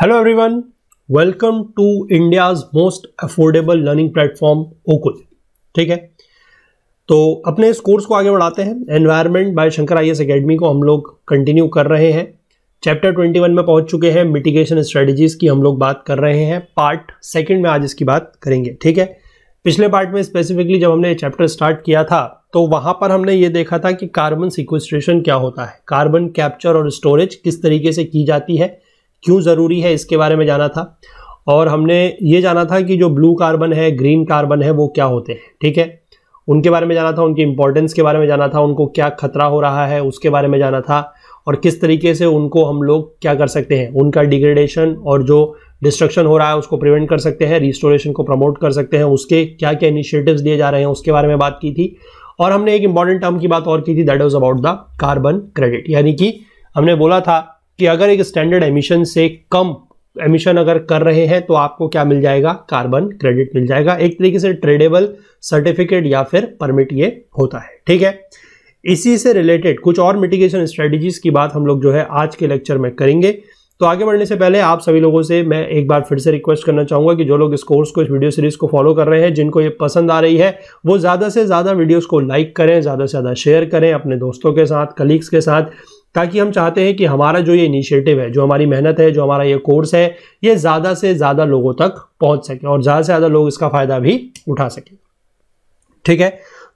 Hello everyone welcome to India's most affordable learning platform ओकुल ठीक है तो अपने इस कोर्स को आगे बढ़ाते हैं environment by Shankar I S को हम लोग कंटिन्यू कर रहे हैं चैप्टर 21 में पहुंच चुके हैं मिटिगेशन स्ट्रेटजीज की हम लोग बात कर रहे हैं पार्ट सेकंड में आज इसकी बात करेंगे ठीक है पिछले पार्ट में स्पेसिफिकली जब हमने चैप्टर स्टार्ट किया था तो वहाँ पर हमने ये देखा था कि कार्बन सिक्वेस्ट्रेशन क्या होता है कार्बन कैप्चर और स्टोरेज किस तरीके से की जाती है क्यों ज़रूरी है इसके बारे में जाना था और हमने ये जाना था कि जो ब्लू कार्बन है ग्रीन कार्बन है वो क्या होते हैं ठीक है उनके बारे में जाना था उनकी इंपॉर्टेंस के बारे में जाना था उनको क्या खतरा हो रहा है उसके बारे में जाना था और किस तरीके से उनको हम लोग क्या कर सकते हैं उनका डिग्रेडेशन और जो डिस्ट्रक्शन हो रहा है उसको प्रिवेंट कर सकते हैं रिस्टोरेशन को प्रमोट कर सकते हैं उसके क्या क्या इनिशिएटिव्स दिए जा रहे हैं उसके बारे में बात की थी और हमने एक इंपॉर्टेंट टर्म की बात और की थी that was about the carbon credit यानी कि हमने बोला था कि अगर एक स्टैंडर्ड एमिशन से कम एमिशन अगर कर रहे हैं तो आपको क्या मिल जाएगा कार्बन क्रेडिट मिल जाएगा एक तरीके से ट्रेडेबल सर्टिफिकेट या फिर परमिट ये होता है ठीक है इसी से रिलेटेड कुछ और मिटिगेशन स्ट्रेटजीज की बात हम लोग जो है आज के लेक्चर में करेंगे तो आगे बढ़ने से पहले आप सभी लोगों से मैं एक बार फिर से रिक्वेस्ट करना चाहूँगा कि जो लोग इस कोर्स को इस वीडियो सीरीज़ को फॉलो कर रहे हैं जिनको ये पसंद आ रही है वो ज़्यादा से ज़्यादा वीडियोस को लाइक करें ज़्यादा से ज़्यादा शेयर करें अपने दोस्तों के साथ कलीग्स के साथ ताकि हम चाहते हैं कि हमारा जो ये इनिशिएटिव है जो हमारी मेहनत है जो हमारा ये कोर्स है ये ज़्यादा से ज़्यादा लोगों तक पहुंच सके और ज़्यादा से ज़्यादा लोग इसका फ़ायदा भी उठा सकें ठीक है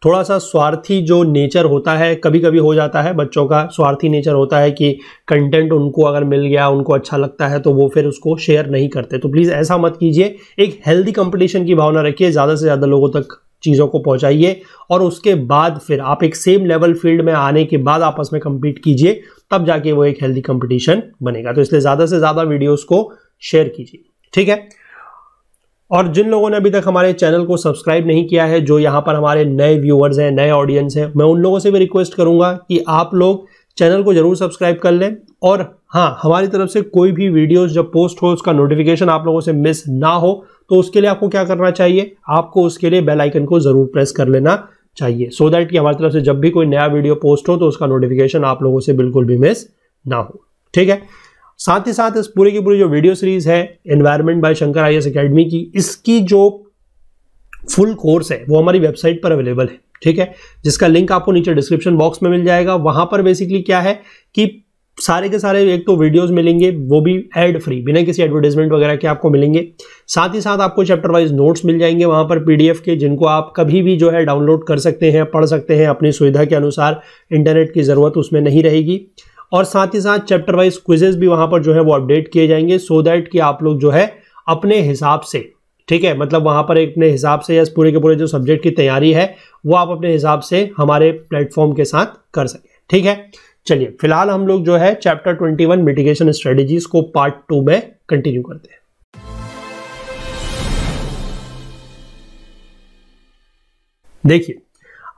थोड़ा सा स्वार्थी जो नेचर होता है कभी कभी हो जाता है बच्चों का स्वार्थी नेचर होता है कि कंटेंट उनको अगर मिल गया उनको अच्छा लगता है तो वो फिर उसको शेयर नहीं करते तो प्लीज़ ऐसा मत कीजिए एक हेल्दी कंपटीशन की भावना रखिए ज़्यादा से ज़्यादा लोगों तक चीज़ों को पहुंचाइए और उसके बाद फिर आप एक सेम लेवल फील्ड में आने के बाद आपस में कम्पीट कीजिए तब जाके वो एक हेल्दी कंपटीशन बनेगा तो इसलिए ज़्यादा से ज़्यादा वीडियोज़ को शेयर कीजिए ठीक है और जिन लोगों ने अभी तक हमारे चैनल को सब्सक्राइब नहीं किया है जो यहाँ पर हमारे नए व्यूअर्स हैं नए ऑडियंस हैं मैं उन लोगों से भी रिक्वेस्ट करूँगा कि आप लोग चैनल को जरूर सब्सक्राइब कर लें और हाँ हमारी तरफ से कोई भी वीडियोस जब पोस्ट हो उसका नोटिफिकेशन आप लोगों से मिस ना हो तो उसके लिए आपको क्या करना चाहिए आपको उसके लिए बेल आइकन को ज़रूर प्रेस कर लेना चाहिए सो so दैट कि हमारी तरफ से जब भी कोई नया वीडियो पोस्ट हो तो उसका नोटिफिकेशन आप लोगों से बिल्कुल भी मिस ना हो ठीक है साथ ही साथ इस पूरी की पूरी जो वीडियो सीरीज है environment by Shankar I S academy की इसकी जो फुल कोर्स है वो हमारी वेबसाइट पर अवेलेबल है ठीक है जिसका लिंक आपको नीचे डिस्क्रिप्शन बॉक्स में मिल जाएगा वहां पर बेसिकली क्या है कि सारे के सारे एक तो वीडियोस मिलेंगे वो भी एड फ्री बिना किसी एडवर्टीज़मेंट वगैरह के आपको मिलेंगे साथ ही साथ आपको चैप्टर वाइज नोट्स मिल जाएंगे वहाँ पर पीडीएफ के जिनको आप कभी भी जो है डाउनलोड कर सकते हैं पढ़ सकते हैं अपनी सुविधा के अनुसार इंटरनेट की ज़रूरत उसमें नहीं रहेगी और साथ ही साथ चैप्टर वाइज क्विजेज भी वहाँ पर जो है वो अपडेट किए जाएंगे सो दैट कि आप लोग जो है अपने हिसाब से ठीक है मतलब वहाँ पर अपने हिसाब से या पूरे के पूरे जो सब्जेक्ट की तैयारी है वो आप अपने हिसाब से हमारे प्लेटफॉर्म के साथ कर सकें ठीक है चलिए फिलहाल हम लोग जो है चैप्टर 21 मिटिगेशन स्ट्रेटेजीज को पार्ट टू में कंटिन्यू करते हैं देखिए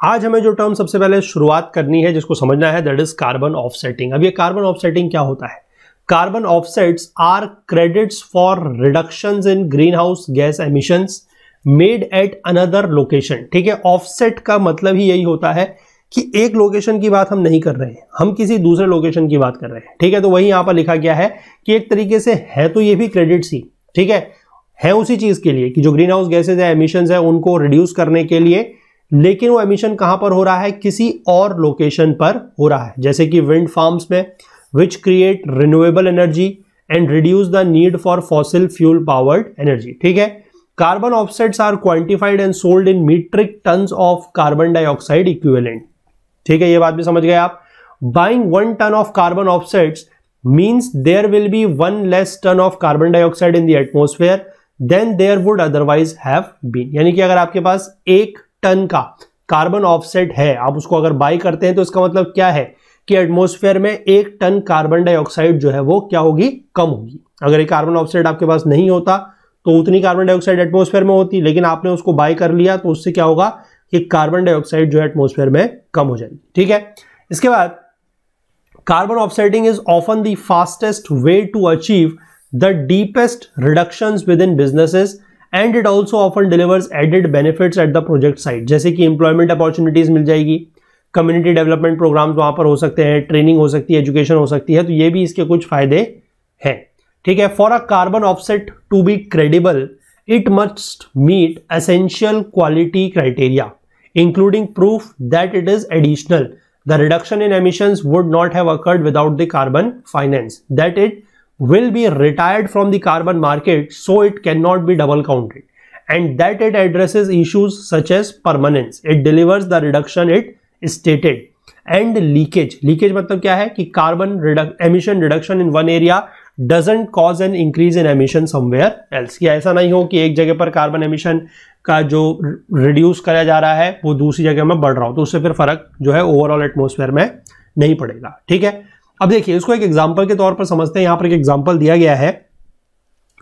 आज हमें जो टर्म सबसे पहले शुरुआत करनी है जिसको समझना है दैट इज कार्बन ऑफसेटिंग अब ये कार्बन ऑफसेटिंग क्या होता है carbon offsets are credits for reduction in greenhouse gas emissions made at another location ठीक है ऑफसेट का मतलब ही यही होता है कि एक लोकेशन की बात हम नहीं कर रहे हैं हम किसी दूसरे लोकेशन की बात कर रहे हैं ठीक है तो वही यहां पर लिखा गया है कि एक तरीके से है तो ये भी क्रेडिट सी ठीक है है उसी चीज़ के लिए कि जो ग्रीन हाउस गैसेज है एमिशन है उनको रिड्यूस करने के लिए लेकिन वो एमिशन कहां पर हो रहा है किसी और लोकेशन पर हो रहा है जैसे कि विंड फार्म्स में which create renewable energy and reduce the need for fossil fuel powered energy ठीक है carbon offsets are quantified and sold in metric ton of carbon dioxide equivalent ठीक है ये बात भी समझ गए आप buying one ton of carbon offsets means there will be one less ton of carbon dioxide in the atmosphere then there would otherwise have been यानी कि अगर आपके पास एक टन का कार्बन ऑफसेट है आप उसको अगर बाई करते हैं तो इसका मतलब क्या है कि एटमोसफेयर में एक टन कार्बन डाइऑक्साइड जो है वो क्या होगी कम होगी अगर ये कार्बन ऑफसेट आपके पास नहीं होता तो उतनी कार्बन डाइऑक्साइड एटमोसफेयर में होती लेकिन आपने उसको बाई कर लिया तो उससे क्या होगा कि कार्बन डाइऑक्साइड जो है एटमोसफेयर में कम हो जाएगी ठीक है इसके बाद carbon offsetting is often the fastest way to achieve deepest reduction within businesses and it also often delivers added benefits at the project site जैसे कि इंप्लॉयमेंट अपॉर्चुनिटीज मिल जाएगी कम्युनिटी डेवलपमेंट प्रोग्राम्स वहां पर हो सकते हैं ट्रेनिंग हो सकती है एजुकेशन हो सकती है तो ये भी इसके कुछ फायदे हैं ठीक है for a carbon offset to be credible it must meet essential quality criteria including proof that it is additional. The reduction in emissions would not have occurred without the carbon finance. That it will be retired from the carbon market so it cannot be double counted and that it addresses issues such as permanence. It delivers the reduction it stated and leakage. Leakage मतलब क्या है कि carbon redu emission reduction in one area doesn't cause an increase in emission somewhere else या ऐसा नहीं हो कि एक जगह पर कार्बन एमिशन का जो रिड्यूस कराया जा रहा है वो दूसरी जगह में बढ़ रहा हो तो उससे फिर फर्क जो है ओवरऑल एटमोसफेयर में नहीं पड़ेगा ठीक है अब देखिए इसको एक एग्जाम्पल के तौर पर समझते हैं यहाँ पर एक एग्जाम्पल दिया गया है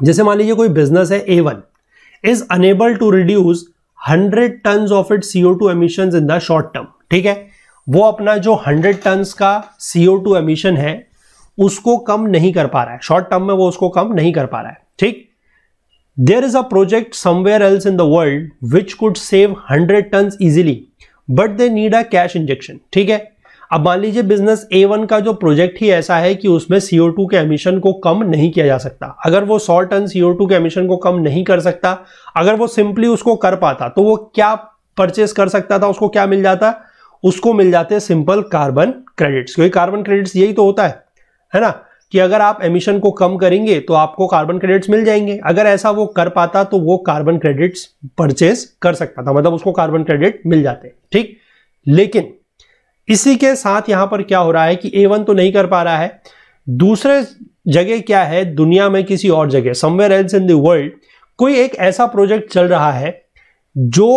जैसे मान लीजिए कोई बिजनेस है A one is unable to reduce hundred ton of it CO two emission in the short term ठीक है वो अपना जो हंड्रेड टन का सीओ टू एमिशन है उसको कम नहीं कर पा रहा है शॉर्ट टर्म में वो उसको कम नहीं कर पा रहा है ठीक there is a project somewhere else in the world which could save hundred ton easily but they need a cash injection ठीक है अब मान लीजिए बिजनेस ए वन का जो प्रोजेक्ट ही ऐसा है कि उसमें सीओ टू के एमिशन को कम नहीं किया जा सकता अगर वो सौ टन सीओ टू के एमिशन को कम नहीं कर सकता अगर वो सिंपली उसको कर पाता तो वो क्या परचेस कर सकता था उसको क्या मिल जाता उसको मिल जाते सिंपल कार्बन क्रेडिट्स क्योंकि कार्बन क्रेडिट्स यही तो होता है है ना कि अगर आप एमिशन को कम करेंगे तो आपको कार्बन क्रेडिट्स मिल जाएंगे अगर ऐसा वो कर पाता तो वो कार्बन क्रेडिट्स परचेज कर सकता था मतलब उसको कार्बन क्रेडिट मिल जाते ठीक लेकिन इसी के साथ यहां पर क्या हो रहा है कि ए वन तो नहीं कर पा रहा है दूसरे जगह क्या है दुनिया में किसी और जगह समवेयर एल्स इन दर्ल्ड कोई एक ऐसा प्रोजेक्ट चल रहा है जो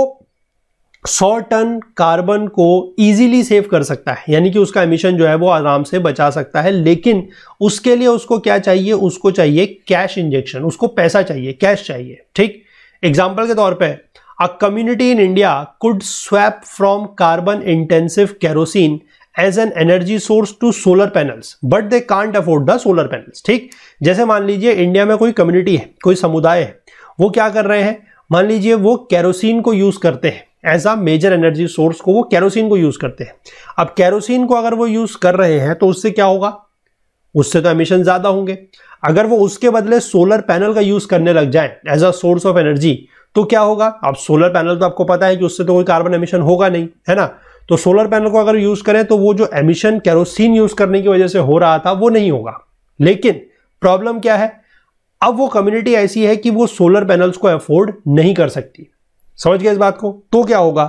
सौ टन कार्बन को इजीली सेव कर सकता है यानी कि उसका एमिशन जो है वो आराम से बचा सकता है लेकिन उसके लिए उसको क्या चाहिए उसको चाहिए कैश इंजेक्शन उसको पैसा चाहिए कैश चाहिए ठीक एग्जाम्पल के तौर पर a community in India could swap from carbon intensive kerosene as an energy source to solar panels but they can't afford the solar panels ठीक जैसे मान लीजिए इंडिया में कोई कम्युनिटी है कोई समुदाय है वो क्या कर रहे हैं मान लीजिए वो कैरोसिन को यूज करते हैं as a major energy source को वो कैरोसिन को यूज करते हैं अब कैरोसिन को अगर वो यूज कर रहे हैं तो उससे क्या होगा उससे तो एमिशन ज्यादा होंगे अगर वो उसके बदले सोलर पैनल का यूज करने लग जाए as a source of energy तो क्या होगा अब सोलर पैनल तो आपको पता है कि उससे तो कोई कार्बन एमिशन होगा नहीं है ना तो सोलर पैनल को अगर यूज करें तो वो जो एमिशन कैरोसिन यूज करने की वजह से हो रहा था वो नहीं होगा लेकिन प्रॉब्लम क्या है अब वो कम्युनिटी ऐसी है कि वो सोलर पैनल्स को अफोर्ड नहीं कर सकती समझ गए इस बात को तो क्या होगा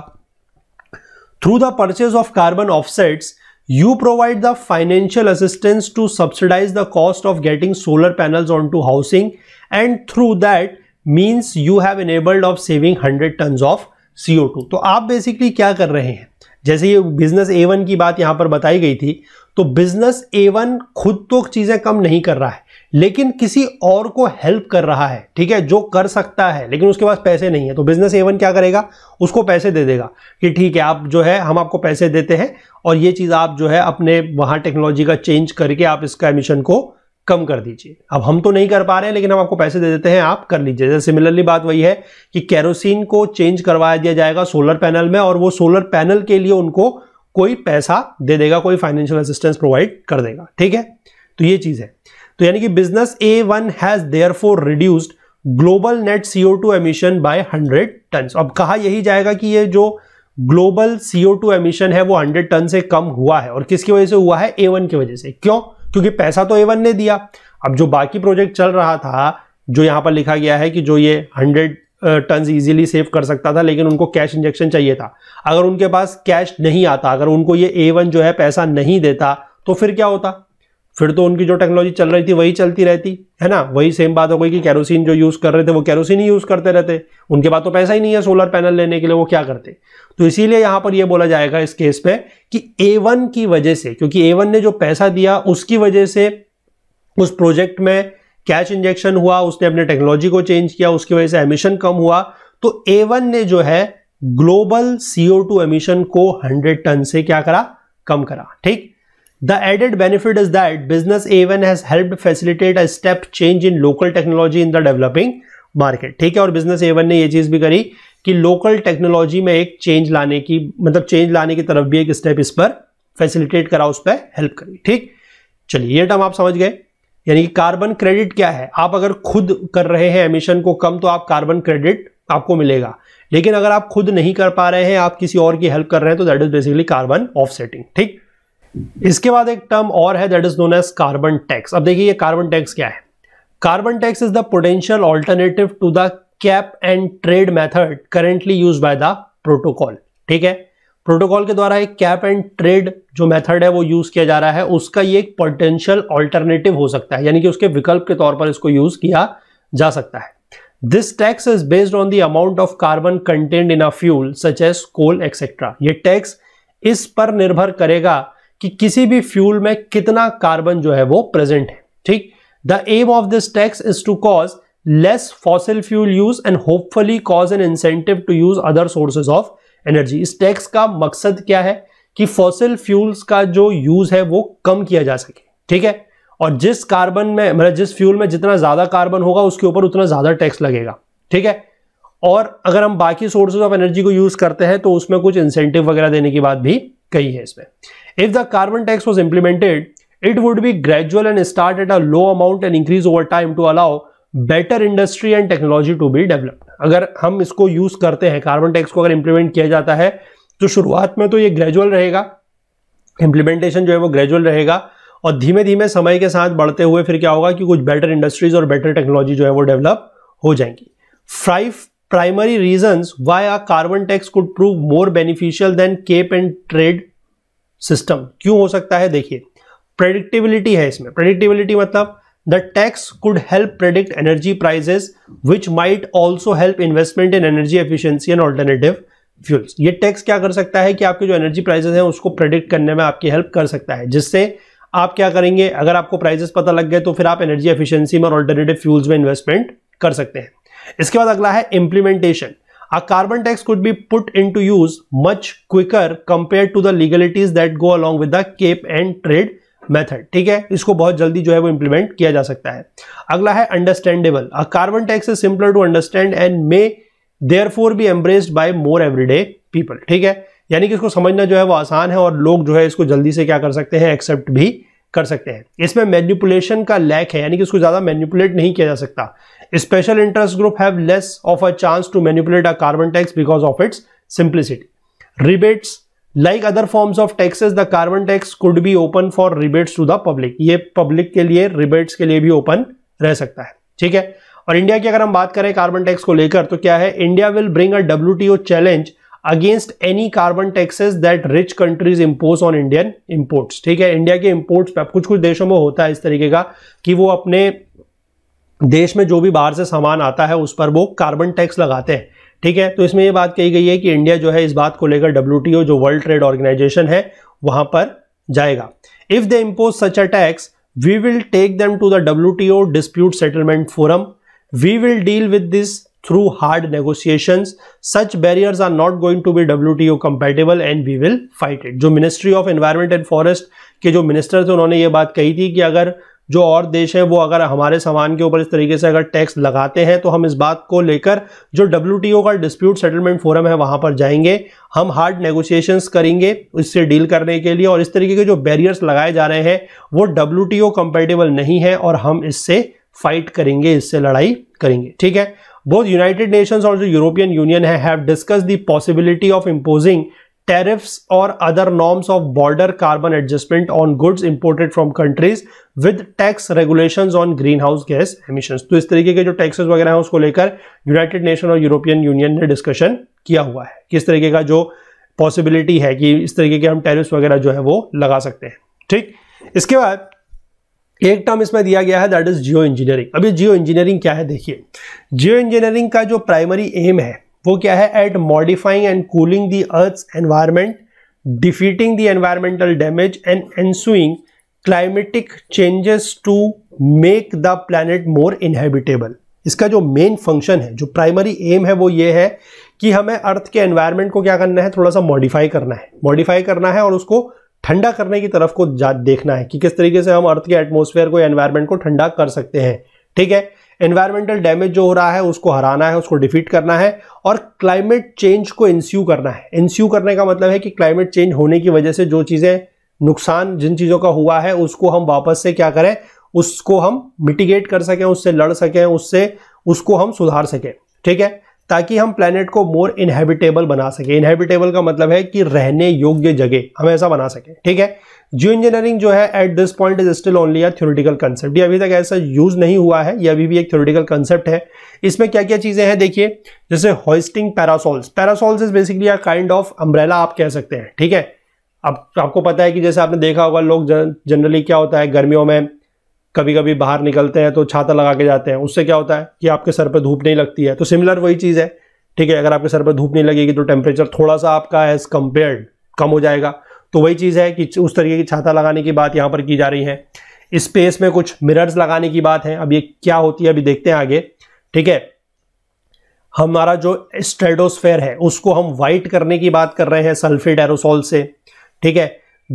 through the purchase of carbon offsets you provide the financial assistance to subsidise the cost of getting solar panels on to housing and through that means you have enabled of saving hundred ton of CO two तो आप basically क्या कर रहे हैं जैसे ये business A one की बात यहां पर बताई गई थी तो बिजनेस ए वन खुद तो चीज़ें कम नहीं कर रहा है लेकिन किसी और को हेल्प कर रहा है ठीक है जो कर सकता है लेकिन उसके पास पैसे नहीं है तो बिजनेस एवन क्या करेगा उसको पैसे दे देगा कि ठीक है आप जो है हम आपको पैसे देते हैं और ये चीज़ आप जो है अपने वहां टेक्नोलॉजी का चेंज करके आप इसका एमिशन को कम कर दीजिए अब हम तो नहीं कर पा रहे हैं लेकिन हम आपको पैसे दे देते हैं आप कर लीजिए जैसे सिमिलरली बात वही है कि कैरोसिन को चेंज करवाया दिया जाएगा सोलर पैनल में और वो सोलर पैनल के लिए उनको कोई पैसा दे देगा कोई फाइनेंशियल असिस्टेंस प्रोवाइड कर देगा ठीक है तो ये चीज है तो यानी कि business A one has therefore reduced global net CO two emission by hundred ton अब कहा यही जाएगा कि ये जो ग्लोबल सीओ टू एमिशन है वो हंड्रेड टन से कम हुआ है और किसकी वजह से हुआ है ए वन की वजह से क्यों क्योंकि पैसा तो ए वन ने दिया अब जो बाकी प्रोजेक्ट चल रहा था जो यहां पर लिखा गया है कि जो ये हंड्रेड टन इजीली सेव कर सकता था लेकिन उनको कैश इंजेक्शन चाहिए था अगर उनके पास कैश नहीं आता अगर उनको ये ए वन जो है पैसा नहीं देता तो फिर क्या होता फिर तो उनकी जो टेक्नोलॉजी चल रही थी वही चलती रहती है ना वही सेम बात हो गई कि कैरोसिन जो यूज़ कर रहे थे वो कैरोसिन ही यूज़ करते रहते उनके पास तो पैसा ही नहीं है सोलर पैनल लेने के लिए वो क्या करते तो इसीलिए यहाँ पर ये बोला जाएगा इस केस पे कि ए की वजह से क्योंकि ए ने जो पैसा दिया उसकी वजह से उस प्रोजेक्ट में कैश इंजेक्शन हुआ उसने अपने टेक्नोलॉजी को चेंज किया उसकी वजह से एमिशन कम हुआ तो ए ने जो है ग्लोबल सीओ टू एमिशन को हंड्रेड टन से क्या करा कम करा ठीक the added benefit is that business A1 has help facilitate a step change in local technology in the developing market ठीक है और ए वन ने यह चीज भी करी कि लोकल टेक्नोलॉजी में एक चेंज लाने की मतलब चेंज लाने की तरफ भी एक स्टेप इस पर फैसिलिटेट करा उस पर हेल्प करी ठीक चलिए ये टर्म आप समझ गए यानी कि कार्बन क्रेडिट क्या है आप अगर खुद कर रहे हैं एमिशन को कम तो आप कार्बन क्रेडिट आपको मिलेगा लेकिन अगर आप खुद नहीं कर पा रहे हैं आप किसी और की हेल्प कर रहे हैं तो that is basically carbon offsetting ठीक इसके बाद एक टर्म और है that is known as carbon tax अब देखिए ये कार्बन टैक्स क्या है carbon tax is the potential alternative to the cap and trade method currently use by the protocol ठीक है प्रोटोकॉल के द्वारा एक कैप एंड ट्रेड जो मेथड है वो यूज किया जा रहा है उसका ये एक पोटेंशियल ऑल्टरनेटिव हो सकता है यानी कि उसके विकल्प के तौर पर इसको यूज किया जा सकता है this tax is based on the amount of carbon content in a fuel such as coal etcetera ये टैक्स इस पर निर्भर करेगा कि किसी भी फ्यूल में कितना कार्बन जो है वो प्रेजेंट है ठीक the aim of this tax is to cause less fossil fuel use and hopefully cause an incentive to use other sources of energy इस टैक्स का मकसद क्या है कि फॉसिल फ्यूल्स का जो यूज है वो कम किया जा सके ठीक है और जिस कार्बन में मतलब जिस फ्यूल में जितना ज्यादा कार्बन होगा उसके ऊपर उतना ज्यादा टैक्स लगेगा ठीक है और अगर हम बाकी सोर्सेज ऑफ एनर्जी को यूज करते हैं तो उसमें कुछ इंसेंटिव वगैरह देने की बात भी कही है इसमें if the carbon tax was implemented it would be gradual and start at a low amount and increase over time to allow better industry and technology to be develop अगर हम इसको यूज करते हैं कार्बन टैक्स को अगर implement किया जाता है तो शुरुआत में तो ये ग्रेजुअल रहेगा इम्प्लीमेंटेशन जो है वो ग्रेजुअल रहेगा और धीमे धीमे समय के साथ बढ़ते हुए फिर क्या होगा कि कुछ बेटर इंडस्ट्रीज और बेटर टेक्नोलॉजी जो है वो डेवलप हो जाएंगी five primary reasons why are carbon tax could prove more beneficial than cap and trade system क्यों हो सकता है देखिए प्रेडिक्टेबिलिटी है इसमें प्रेडिक्टेबिलिटी मतलब the tax could help predict energy prices which might also help investment in energy efficiency and alternative fuels ये tax क्या कर सकता है कि आपके जो एनर्जी प्राइजेस हैं उसको प्रेडिक्ट करने में आपकी हेल्प कर सकता है जिससे आप क्या करेंगे अगर आपको प्राइजेस पता लग गए तो फिर आप एनर्जी एफिशिएंसी में और ऑल्टरनेटिव फ्यूल्स में इन्वेस्टमेंट कर सकते हैं इसके बाद अगला है implementation a carbon tax could be put into use much quicker compared to the legalities that go along with the cap and trade method ठीक है इसको बहुत जल्दी जो है वो इंप्लीमेंट किया जा सकता है अगला है understandable a carbon tax is simpler to understand and may therefore be embraced by more everyday people ठीक है यानी कि इसको समझना जो है वो आसान है और लोग जो है इसको जल्दी से क्या कर सकते हैं एक्सेप्ट भी कर सकते हैं इसमें मैन्युपुलेशन का लैक है यानी कि इसको ज़्यादा मैन्युपुलेट नहीं किया जा सकता special interest group have less of a chance to manipulate a carbon tax because of its simplicity rebates like other forms of taxes the carbon tax could be open for rebates to the public ये public के लिए rebates के लिए भी open रह सकता है ठीक है और इंडिया की अगर हम बात करें कार्बन टैक्स को लेकर तो क्या है India will bring a W challenge against any carbon taxes that rich countries impose on Indian imports ठीक है इंडिया के इम्पोर्ट्स पर कुछ कुछ देशों में होता है इस तरीके का कि वो अपने देश में जो भी बाहर से सामान आता है उस पर वो कार्बन टैक्स लगाते हैं ठीक है तो इसमें ये बात कही गई है कि इंडिया जो है इस बात को लेकर डब्ल्यू जो वर्ल्ड ट्रेड ऑर्गेनाइजेशन है वहां पर जाएगा if they impose such a tax we will take them to the W T O dispute settlement forum we will deal with this through such negotiations are not going to be W T O compatible and we will fight it जो ministry of environment and forest के जो minister थे उन्होंने ये बात कही थी कि अगर जो और देश है वो अगर हमारे सामान के ऊपर इस तरीके से अगर टैक्स लगाते हैं तो हम इस बात को लेकर जो डब्ल्यू का डिस्प्यूट सेटलमेंट फोरम है वहाँ पर जाएंगे हम हार्ड नेगोशिएशंस करेंगे इससे डील करने के लिए और इस तरीके के जो बैरियर्स लगाए जा रहे हैं वो डब्ल्यू टी कंपेटेबल नहीं है और हम इससे फाइट करेंगे इससे लड़ाई करेंगे ठीक है बोथ यूनाइटेड नेशंस और जो यूरोपियन यूनियन है have discuss the possibility of imposing tariffs or other norms of border carbon adjustment on goods imported from countries with tax regulations on greenhouse gas emissions तो इस तरीके के जो taxes वगैरह हैं उसको लेकर यूनाइटेड नेशन और यूरोपियन यूनियन ने डिस्कशन किया हुआ है किस तरीके का जो पॉसिबिलिटी है कि इस तरीके के हम टैरिफ्स वगैरह जो है वो लगा सकते हैं ठीक इसके बाद एक टर्म इसमें दिया गया है दैट इज जियो इंजीनियरिंग अभी जियो इंजीनियरिंग क्या है देखिए जियो इंजीनियरिंग का जो प्राइमरी एम है वो क्या है at modifying and cooling the earth environment defeating the environmental damage and ensuing climatic changes to make the planet more inhabitable इसका जो मेन फंक्शन है जो प्राइमरी एम है वो ये है कि हमें अर्थ के एनवायरमेंट को क्या करना है थोड़ा सा मॉडिफाई करना है मॉडिफाई करना है और उसको ठंडा करने की तरफ को देखना है कि किस तरीके से हम अर्थ के एटमोसफेयर को एनवायरमेंट को ठंडा कर सकते हैं ठीक है एनवायरमेंटल डैमेज जो हो रहा है उसको हराना है उसको डिफीट करना है और क्लाइमेट चेंज को इंस्यू करना है इंस्यू करने का मतलब है कि क्लाइमेट चेंज होने की वजह से जो चीज़ें नुकसान जिन चीज़ों का हुआ है उसको हम वापस से क्या करें उसको हम मिटिगेट कर सकें उससे लड़ सकें उससे उसको हम सुधार सकें ठीक है ताकि हम प्लानट को मोर इनहेबिटेबल बना सकें इनहेबिटेबल का मतलब है कि रहने योग्य जगह हम ऐसा बना सकें ठीक है जियो इंजीनियरिंग जो है at this point is still only a theoretical concept ये अभी तक ऐसा यूज नहीं हुआ है ये अभी भी एक थ्योरेटिकल कंसेप्ट है इसमें क्या क्या चीज़ें हैं देखिए जैसे hoisting parasols parasols is basically a kind of umbrella आप कह सकते हैं ठीक है आप आपको पता है कि जैसे आपने देखा होगा लोग जनरली क्या होता है गर्मियों में कभी कभी बाहर निकलते हैं तो छाता लगा के जाते हैं उससे क्या होता है कि आपके सर पर धूप नहीं लगती है तो सिमिलर वही चीज़ है ठीक है अगर आपके सर पर धूप नहीं लगेगी तो टेम्परेचर थोड़ा सा आपका एज कम्पेयर्ड कम हो जाएगा तो वही चीज़ है कि उस तरीके की छाता लगाने की बात यहाँ पर की जा रही है स्पेस में कुछ मिरर्स लगाने की बात है अब ये क्या होती है अभी देखते हैं आगे ठीक है हमारा जो स्ट्रेडोस्फेयर है उसको हम वाइट करने की बात कर रहे हैं सल्फेट एरोसोल से ठीक है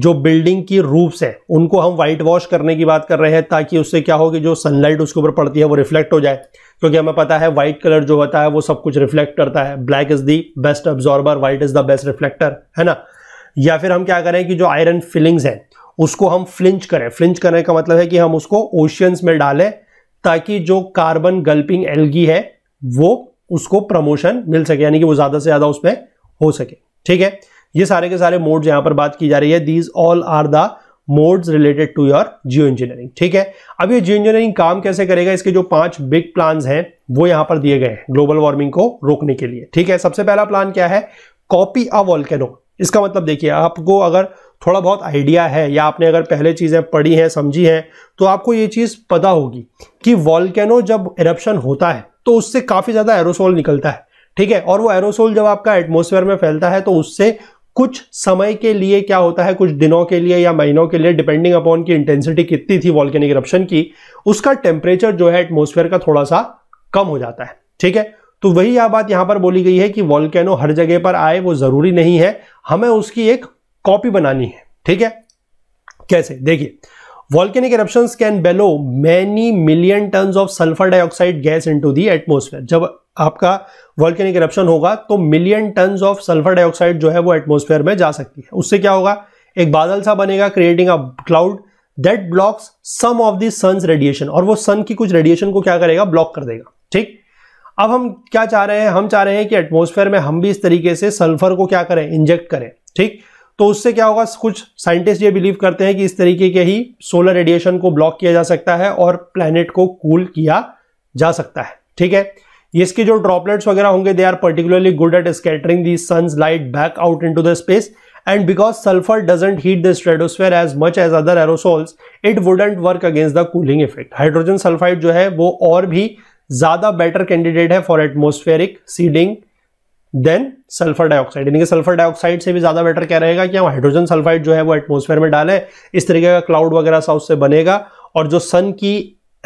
जो बिल्डिंग की रूफ्स है उनको हम वाइट वॉश करने की बात कर रहे हैं ताकि उससे क्या हो कि जो सनलाइट उसके ऊपर पड़ती है वो रिफ्लेक्ट हो जाए क्योंकि हमें पता है वाइट कलर जो होता है वो सब कुछ रिफ्लेक्ट करता है black is the best absorber white is the best reflector है ना या फिर हम क्या करें कि जो आयरन फिलिंग्स हैं उसको हम फ्लिंच करें फ्लिंच करने का मतलब है कि हम उसको ओशियंस में डालें ताकि जो कार्बन गल्पिंग एल्गी है वो उसको प्रमोशन मिल सके यानी कि वो ज़्यादा से ज़्यादा उसमें हो सके ठीक है ये सारे के सारे मोड्स यहां पर बात की जा रही है these all are the modes related to your geo engineering ठीक है अब ये जियो इंजीनियरिंग काम कैसे करेगा इसके जो पांच बिग प्लान हैं वो यहां पर दिए गए हैं ग्लोबल वार्मिंग को रोकने के लिए ठीक है सबसे पहला प्लान क्या है कॉपी अ वॉल्केनो इसका मतलब देखिए आपको अगर थोड़ा बहुत आइडिया है या आपने अगर पहले चीज़ें पढ़ी हैं समझी हैं तो आपको ये चीज़ पता होगी कि वॉल्केनो जब इरप्शन होता है तो उससे काफ़ी ज़्यादा एरोसोल निकलता है ठीक है और वो एरोसोल जब आपका एटमोसफेयर में फैलता है तो उससे कुछ समय के लिए क्या होता है कुछ दिनों के लिए या महीनों के लिए डिपेंडिंग अपॉन की इंटेंसिटी कितनी थी वॉल्केनिक इरप्शन की उसका टेम्परेचर जो है एटमोसफेयर का थोड़ा सा कम हो जाता है ठीक है तो वही यह बात यहां पर बोली गई है कि वॉल्केनो हर जगह पर आए वो जरूरी नहीं है हमें उसकी एक कॉपी बनानी है ठीक है कैसे देखिए volcanic eruption can bellow many million ton of sulphur dioxide gas into the atmosphere जब आपका वॉल्केनिक इप्शन होगा तो million ton of sulphur dioxide जो है वो एटमोसफेयर में जा सकती है उससे क्या होगा एक बादल सा बनेगा creating a cloud that blocks some of the sun radiation और वो सन की कुछ रेडिएशन को क्या करेगा ब्लॉक कर देगा ठीक अब हम क्या चाह रहे हैं हम चाह रहे हैं कि एटमोसफेयर में हम भी इस तरीके से सल्फर को क्या करें इंजेक्ट करें ठीक तो उससे क्या होगा कुछ साइंटिस्ट ये बिलीव करते हैं कि इस तरीके के ही सोलर रेडिएशन को ब्लॉक किया जा सकता है और प्लैनेट को कूल किया जा सकता है ठीक है इसके जो ड्रॉपलेट्स वगैरह होंगे they are particularly good at scattering the sun's light back out into the space and because sulphur doesn't heat the stratosphere as much as other aerosols it wouldn't work against the cooling effect hydrogen sulphide जो है वो और भी ज़्यादा better candidate है for atmospheric seeding than sulphur dioxide यानी कि sulphur dioxide से भी ज़्यादा बेटर क्या रहेगा कि हम हाइड्रोजन सल्फाइड जो है वो एटमोसफेयर में डालें इस तरीके का क्लाउड वगैरह सा उससे बनेगा और जो सन की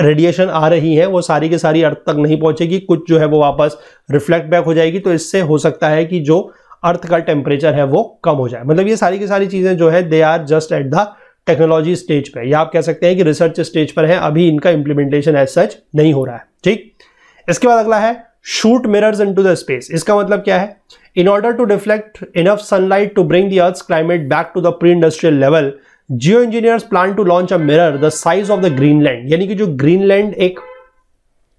रेडिएशन आ रही है वो सारी की सारी अर्थ तक नहीं पहुंचेगी कुछ जो है वो वापस रिफ्लेक्ट बैक हो जाएगी तो इससे हो सकता है कि जो अर्थ का टेम्परेचर है वो कम हो जाए मतलब ये सारी की सारी चीज़ें जो है they are just at the technology stage पर या आप कह सकते हैं कि रिसर्च स्टेज पर है अभी इनका इंप्लीमेंटेशन एज सच नहीं हो रहा है ठीक इसके बाद अगला है shoot mirrors into the space इसका मतलब क्या है in order to reflect enough sunlight to bring the earth climate back to the pre industrial level geo engineers plan to launch a mirror the size of the Greenland यानी कि जो Greenland एक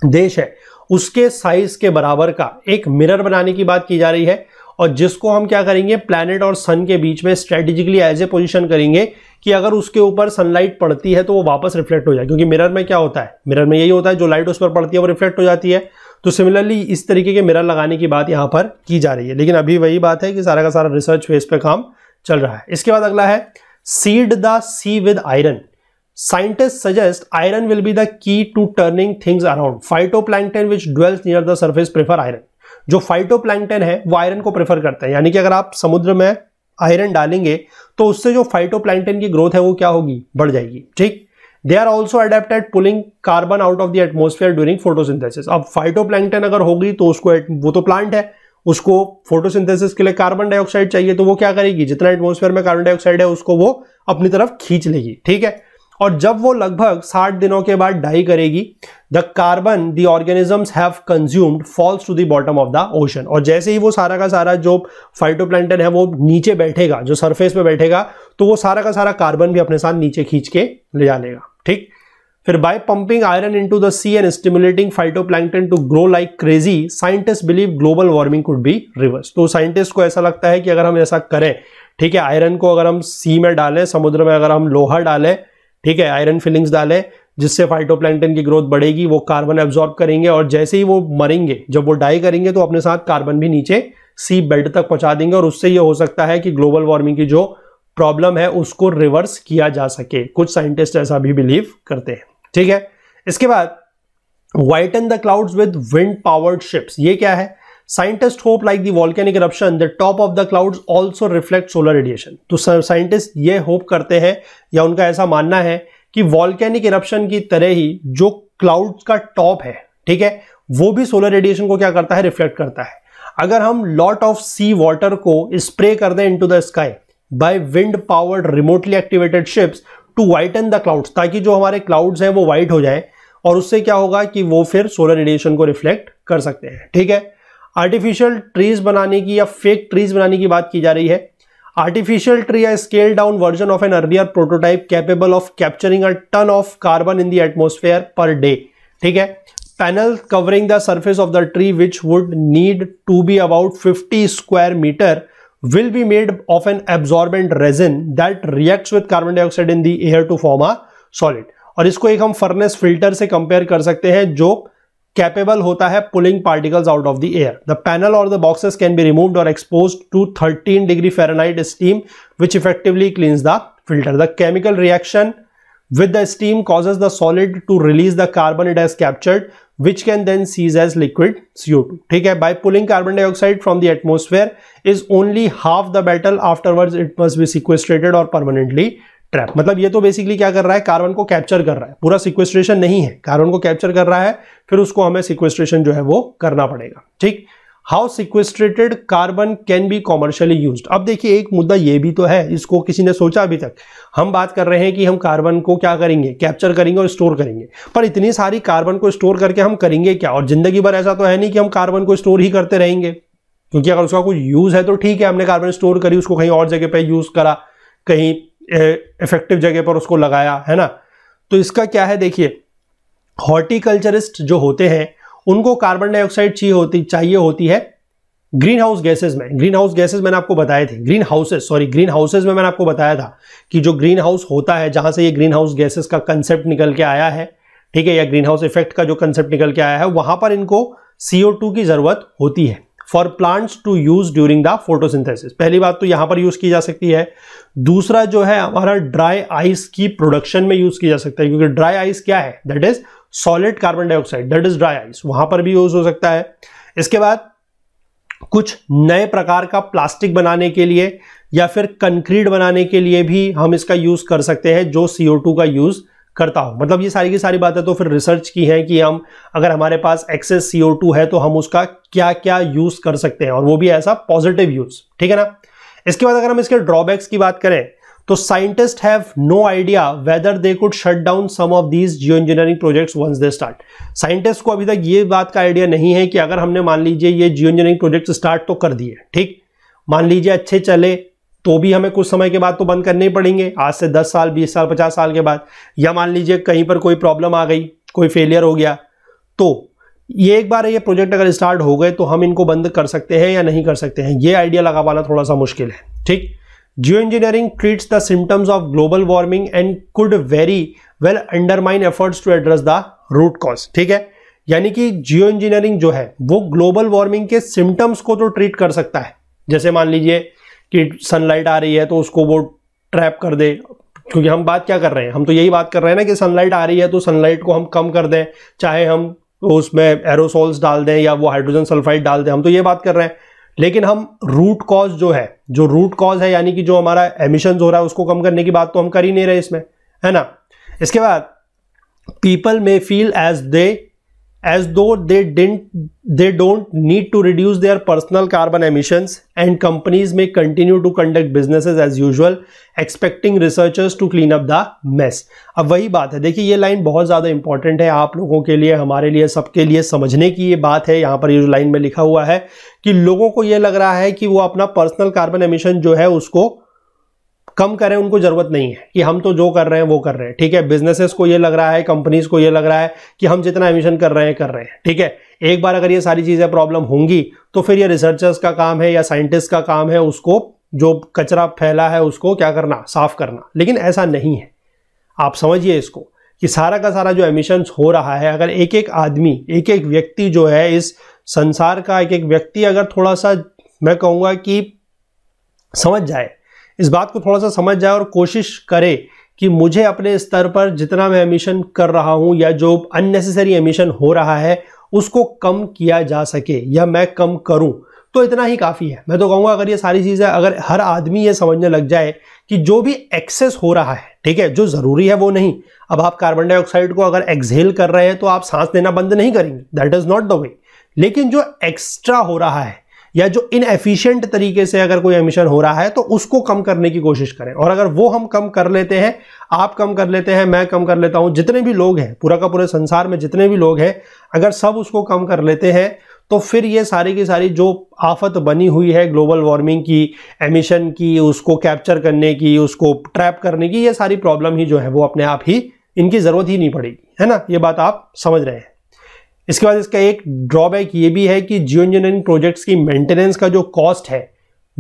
देश है उसके साइज के बराबर का एक मिरर बनाने की बात की जा रही है और जिसको हम क्या करेंगे प्लैनेट और सन के बीच में स्ट्रेटेजिकली एज ए पोजिशन करेंगे कि अगर उसके ऊपर सनलाइट पड़ती है तो वो वापस रिफ्लेक्ट हो जाए क्योंकि मिरर में क्या होता है मिरर में यही होता है जो लाइट उस पर पड़ती है वो रिफ्लेक्ट हो जाती है तो सिमिलरली इस तरीके के मिरर लगाने की बात यहाँ पर की जा रही है लेकिन अभी वही बात है कि सारा का सारा रिसर्च फेज पे काम चल रहा है इसके बाद अगला है seed the sea with iron suggest iron will be the key to turning things around phyto Phytoplankton which dwells near the surface prefer iron जो फाइटो है वो आयरन को प्रेफर करते हैं यानी कि अगर आप समुद्र में आयरन डालेंगे तो उससे जो फाइटो की ग्रोथ है वो क्या होगी बढ़ जाएगी ठीक they are also adapted pulling carbon out of the atmosphere during photosynthesis अब फाइटो अगर होगी तो उसको वो तो प्लांट है उसको फोटोसिंथेसिस के लिए कार्बन डाइऑक्साइड चाहिए तो वो क्या करेगी जितना एटमोस्फेयर में कार्बन डाइऑक्साइड है उसको वो अपनी तरफ खींच लेगी ठीक है और जब वो लगभग साठ दिनों के बाद डाई करेगी the carbon the organisms have consumed falls to the bottom of the ocean और जैसे ही वो सारा का सारा जो फाइटोप्लैंटन है वो नीचे बैठेगा जो सरफेस पे बैठेगा तो वो सारा का सारा कार्बन भी अपने साथ नीचे खींच के ले जा लेगा ठीक फिर by pumping iron into the sea and stimulating phytoplankton to grow like crazy scientist believe global warming could be reverse तो साइंटिस्ट को ऐसा लगता है कि अगर हम ऐसा करें ठीक है आयरन को अगर हम सी में डालें समुद्र में अगर हम लोहा डालें ठीक है आयरन फिलिंग्स डाले जिससे फाइटोप्लैंटन की ग्रोथ बढ़ेगी वो कार्बन एब्जॉर्ब करेंगे और जैसे ही वो मरेंगे जब वो डाई करेंगे तो अपने साथ कार्बन भी नीचे सी बेल्ट तक पहुंचा देंगे और उससे ये हो सकता है कि ग्लोबल वार्मिंग की जो प्रॉब्लम है उसको रिवर्स किया जा सके कुछ साइंटिस्ट ऐसा भी बिलीव करते हैं ठीक है इसके बाद white the clouds with wind powered ships ये क्या है scientist hope like the volcanic eruption the top of the clouds also reflect solar radiation तो साइंटिस्ट ये होप करते हैं या उनका ऐसा मानना है कि वॉल्केनिक इरप्शन की तरह ही जो क्लाउड्स का टॉप है ठीक है वो भी सोलर रेडिएशन को क्या करता है रिफ्लेक्ट करता है अगर हम लॉट ऑफ सी वाटर को स्प्रे कर दें into the sky by wind powered remotely activated ships to whiten the clouds ताकि जो हमारे क्लाउड्स हैं वो वाइट हो जाए और उससे क्या होगा कि वो फिर सोलर रेडिएशन को रिफ्लेक्ट कर सकते हैं ठीक है थीके? आर्टिफिशियल ट्रीज बनाने की या फेक ट्रीज बनाने की बात की जा रही है आर्टिफिशियल ट्री या scale down version of an earlier prototype capable of capturing a ton of carbon in the atmosphere per day ठीक है panel covering the surface of the tree which would need to be about 50 square metre will be made of an absorbent resin that reacts with carbon dioxide in the air to form a solid और इसको एक हम furnace filter से compare कर सकते हैं जो capable hota hai pulling particles out of the air the panel or the boxes can be removed or exposed to 13 degree fahrenheit steam which effectively cleans the filter the chemical reaction with the steam causes the solid to release the carbon it has captured which can then seize as liquid CO2. ठीक है by pulling carbon dioxide from the atmosphere is only half the battle afterwards it must be sequestrated or permanently trap मतलब ये तो basically क्या कर रहा है carbon को कैप्चर कर रहा है पूरा सिक्वेस्ट्रेशन नहीं है कार्बन को कैप्चर कर रहा है फिर उसको हमें सिक्वेस्ट्रेशन जो है वो करना पड़ेगा ठीक how sequestrated carbon can be commercially use अब देखिए एक मुद्दा ये भी तो है इसको किसी ने सोचा अभी तक हम बात कर रहे हैं कि हम कार्बन को क्या करेंगे कैप्चर करेंगे और स्टोर करेंगे पर इतनी सारी कार्बन को स्टोर करके हम करेंगे क्या और जिंदगी भर ऐसा तो है नहीं कि हम कार्बन को स्टोर ही करते रहेंगे क्योंकि अगर उसका कोई यूज है तो ठीक है हमने कार्बन स्टोर करी उसको कहीं और जगह पर यूज करा कहीं इफेक्टिव जगह पर उसको लगाया है ना तो इसका क्या है देखिए हॉर्टिकल्चरिस्ट जो होते हैं उनको कार्बन डाइऑक्साइड चाहिए होती चाहिए होती है ग्रीन हाउस गैसेज में ग्रीन हाउस गैसेज मैंने आपको बताए थे greenhouses sorry greenhouses में मैंने आपको बताया था कि जो ग्रीन हाउस होता है जहां से ये ग्रीन हाउस गैसेज का कंसेप्ट निकल के आया है ठीक है या ग्रीन हाउस इफेक्ट का जो कंसेप्ट निकल के आया है वहां पर इनको सीओ की जरूरत होती है for plants to use during the photosynthesis पहली बात तो यहां पर यूज की जा सकती है दूसरा जो है हमारा ड्राई आइस की प्रोडक्शन में यूज की जा सकता है क्योंकि ड्राई आइस क्या है that is solid carbon dioxide that is dry ice वहां पर भी यूज हो सकता है इसके बाद कुछ नए प्रकार का प्लास्टिक बनाने के लिए या फिर कंक्रीट बनाने के लिए भी हम इसका यूज कर सकते हैं जो टू का यूज़ करता हूं मतलब ये सारी की सारी बातें तो फिर रिसर्च की है कि हम अगर हमारे पास एक्सेस टू है तो हम उसका क्या क्या यूज कर सकते हैं और वो भी ऐसा पॉजिटिव यूज ठीक है ना इसके बाद अगर हम इसके ड्रॉबैक्स की बात करें तो scientist have no idea whether they could shut down some of these geo engineering projects once they start scientist को अभी तक ये बात का आइडिया नहीं है कि अगर हमने मान लीजिए ये जियो इंजीनियरिंग प्रोजेक्ट स्टार्ट तो कर दिए ठीक मान लीजिए अच्छे चले तो भी हमें कुछ समय के बाद तो बंद करने ही पड़ेंगे आज से दस साल बीस साल पचास साल के बाद या मान लीजिए कहीं पर कोई प्रॉब्लम आ गई कोई फेलियर हो गया तो ये एक बार ये प्रोजेक्ट अगर स्टार्ट हो गए तो हम इनको बंद कर सकते हैं या नहीं कर सकते हैं ये आइडिया लगा पाना थोड़ा सा मुश्किल है ठीक geo engineering treats the symptoms of global warming and could very well undermine efforts to address the root cause ठीक है यानी कि जियो इंजीनियरिंग जो है वो ग्लोबल वार्मिंग के सिम्टम्स को तो ट्रीट कर सकता है जैसे मान लीजिए कि सनलाइट आ रही है तो उसको वो ट्रैप कर दे क्योंकि हम बात क्या कर रहे हैं हम तो यही बात कर रहे हैं ना कि सनलाइट आ रही है तो सनलाइट को हम कम कर दें चाहे हम उसमें एरोसोल्स डाल दें या वो हाइड्रोजन सल्फाइड डाल दें हम तो ये बात कर रहे हैं लेकिन हम रूट कॉज जो है जो रूट कॉज है यानी कि जो हमारा एमिशन हो रहा है उसको कम करने की बात तो हम कर ही नहीं रहे इसमें है ना इसके बाद people may feel as they as though they didn't they don't need to reduce their personal carbon emissions and companies may continue to conduct business as usual expecting researchers to clean up the mess अब वही बात है देखिए ये line बहुत ज़्यादा important है आप लोगों के लिए हमारे लिए सबके लिए समझने की ये बात है यहाँ पर ये लाइन में लिखा हुआ है कि लोगों को ये लग रहा है कि वो अपना पर्सनल कार्बन एमिशन जो है उसको कम करें उनको जरूरत नहीं है कि हम तो जो कर रहे हैं वो कर रहे हैं ठीक है बिजनेसेस को ये लग रहा है कंपनीज को ये लग रहा है कि हम जितना एमिशन कर रहे हैं कर रहे हैं ठीक है एक बार अगर ये सारी चीज़ें प्रॉब्लम होंगी तो फिर ये रिसर्चर्स का काम है या साइंटिस्ट का काम है उसको जो कचरा फैला है उसको क्या करना साफ करना लेकिन ऐसा नहीं है आप समझिए इसको कि सारा का सारा जो एमिशंस हो रहा है अगर एक एक आदमी एक एक व्यक्ति जो है इस संसार का एक एक व्यक्ति अगर थोड़ा सा मैं कहूँगा कि समझ जाए इस बात को थोड़ा सा समझ जाए और कोशिश करे कि मुझे अपने स्तर पर जितना मैं एमिशन कर रहा हूँ या जो अननेसेसरी एमिशन हो रहा है उसको कम किया जा सके या मैं कम करूँ तो इतना ही काफ़ी है मैं तो कहूँगा अगर ये सारी चीज़ें अगर हर आदमी ये समझने लग जाए कि जो भी एक्सेस हो रहा है ठीक है जो ज़रूरी है वो नहीं अब आप कार्बन डाइऑक्साइड को अगर एक्सहेल कर रहे हैं तो आप सांस लेना बंद नहीं करेंगे that is not the way लेकिन जो एक्स्ट्रा हो रहा है या जो एफिशियंट तरीके से अगर कोई एमिशन हो रहा है तो उसको कम करने की कोशिश करें और अगर वो हम कम कर लेते हैं आप कम कर लेते हैं मैं कम कर लेता हूं जितने भी लोग हैं पूरा का पूरे संसार में जितने भी लोग हैं अगर सब उसको कम कर लेते हैं तो फिर ये सारी की सारी जो आफत बनी हुई है ग्लोबल वार्मिंग की एमिशन की उसको कैप्चर करने की उसको ट्रैप करने की ये सारी प्रॉब्लम ही जो है वो अपने आप ही इनकी ज़रूरत ही नहीं पड़ेगी है ना ये बात आप समझ रहे हैं इसके बाद इसका एक ड्रॉबैक ये भी है कि जियो इंजीनियरिंग प्रोजेक्ट्स की मेंटेनेंस का जो कॉस्ट है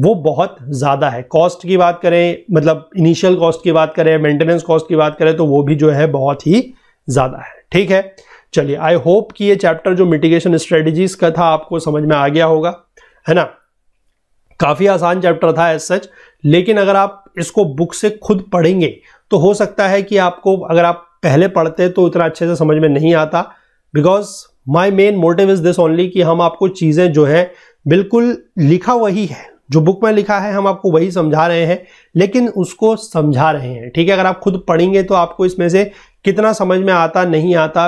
वो बहुत ज़्यादा है कॉस्ट की बात करें मतलब इनिशियल कॉस्ट की बात करें मेंटेनेंस कॉस्ट की बात करें तो वो भी जो है बहुत ही ज़्यादा है ठीक है चलिए आई होप कि ये चैप्टर जो मिटिगेशन स्ट्रेटजीज का था आपको समझ में आ गया होगा है ना काफ़ी आसान चैप्टर था एज सच लेकिन अगर आप इसको बुक से खुद पढ़ेंगे तो हो सकता है कि आपको अगर आप पहले पढ़ते तो इतना अच्छे से समझ में नहीं आता because my main motive is this only कि हम आपको चीज़ें जो है बिल्कुल लिखा वही है जो बुक में लिखा है हम आपको वही समझा रहे हैं लेकिन उसको समझा रहे हैं ठीक है अगर आप खुद पढ़ेंगे तो आपको इसमें से कितना समझ में आता नहीं आता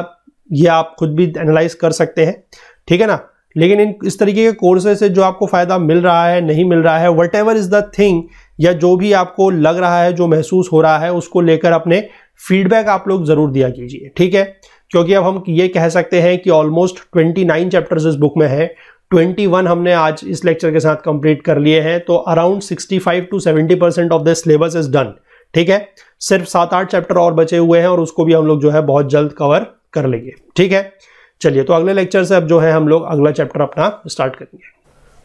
ये आप खुद भी एनालाइज कर सकते हैं ठीक है ना लेकिन इन इस तरीके के कोर्सेज से जो आपको फ़ायदा मिल रहा है नहीं मिल रहा है whatever is the thing या जो भी आपको लग रहा है जो महसूस हो रहा है उसको लेकर अपने फीडबैक आप लोग ज़रूर दिया कीजिए ठीक है क्योंकि अब हम ये कह सकते हैं कि ऑलमोस्ट 29 चैप्टर्स इस बुक में है 21 हमने आज इस लेक्चर के साथ कंप्लीट कर लिए हैं तो around 65 to 70 percent of the syllabus is done ठीक है सिर्फ सात आठ चैप्टर और बचे हुए हैं और उसको भी हम लोग जो है बहुत जल्द कवर कर लेंगे ठीक है चलिए तो अगले लेक्चर से अब जो है हम लोग अगला चैप्टर अपना स्टार्ट करेंगे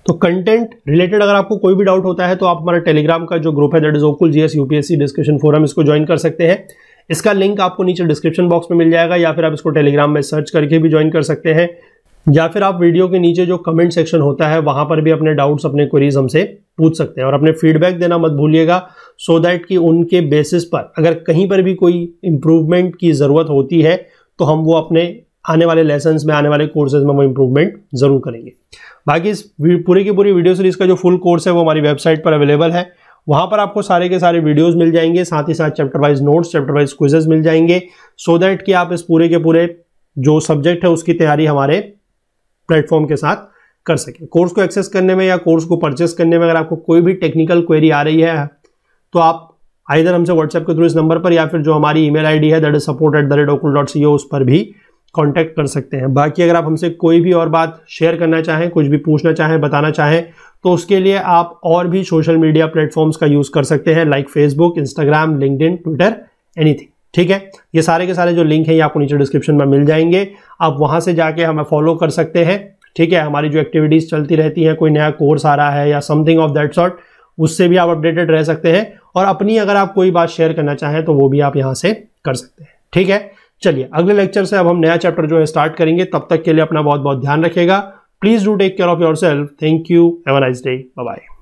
तो कंटेंट रिलेटेड अगर आपको कोई भी डाउट होता है तो आप हमारे टेलीग्राम का जो ग्रुप है that is Okul GS UPSC discussion forum इसको ज्वाइन कर सकते हैं इसका लिंक आपको नीचे डिस्क्रिप्शन बॉक्स में मिल जाएगा या फिर आप इसको टेलीग्राम में सर्च करके भी ज्वाइन कर सकते हैं या फिर आप वीडियो के नीचे जो कमेंट सेक्शन होता है वहाँ पर भी अपने डाउट्स अपने क्वेरीज हमसे पूछ सकते हैं और अपने फीडबैक देना मत भूलिएगा सो दैट कि उनके बेसिस पर अगर कहीं पर भी कोई इम्प्रूवमेंट की ज़रूरत होती है तो हम वो अपने आने वाले लेसन में आने वाले कोर्सेज में वो इम्प्रूवमेंट ज़रूर करेंगे बाकी इस पूरी की पूरी वीडियो सीरीज़ का जो फुल कोर्स है वो हमारी वेबसाइट पर अवेलेबल है वहाँ पर आपको सारे के सारे वीडियोस मिल जाएंगे साथ ही साथ chapter wise notes chapter wise quizzes मिल जाएंगे सो so दैट कि आप इस पूरे के पूरे जो सब्जेक्ट है उसकी तैयारी हमारे प्लेटफॉर्म के साथ कर सकें कोर्स को एक्सेस करने में या कोर्स को परचेस करने में अगर आपको कोई भी टेक्निकल क्वेरी आ रही है तो आप आइधर हमसे व्हाट्सएप के थ्रू इस नंबर पर या फिर जो हमारी ईमेल आईडी है that is support at the rate Okul dot C O उस पर भी कांटेक्ट कर सकते हैं बाकी अगर आप हमसे कोई भी और बात शेयर करना चाहें कुछ भी पूछना चाहें बताना चाहें तो उसके लिए आप और भी सोशल मीडिया प्लेटफॉर्म्स का यूज़ कर सकते हैं like Facebook Instagram LinkedIn Twitter anything ठीक है ये सारे के सारे जो लिंक हैं ये आपको नीचे डिस्क्रिप्शन में मिल जाएंगे आप वहाँ से जाके हमें फॉलो कर सकते हैं ठीक है हमारी जो एक्टिविटीज़ चलती रहती हैं कोई नया कोर्स आ रहा है या समथिंग ऑफ दैट सॉर्ट उससे भी आप अपडेटेड रह सकते हैं और अपनी अगर आप कोई बात शेयर करना चाहें तो वो भी आप यहाँ से कर सकते हैं ठीक है चलिए अगले लेक्चर से अब हम नया चैप्टर जो है स्टार्ट करेंगे तब तक के लिए अपना बहुत बहुत ध्यान रखेगा please do take care of yourself thank you have a nice day bye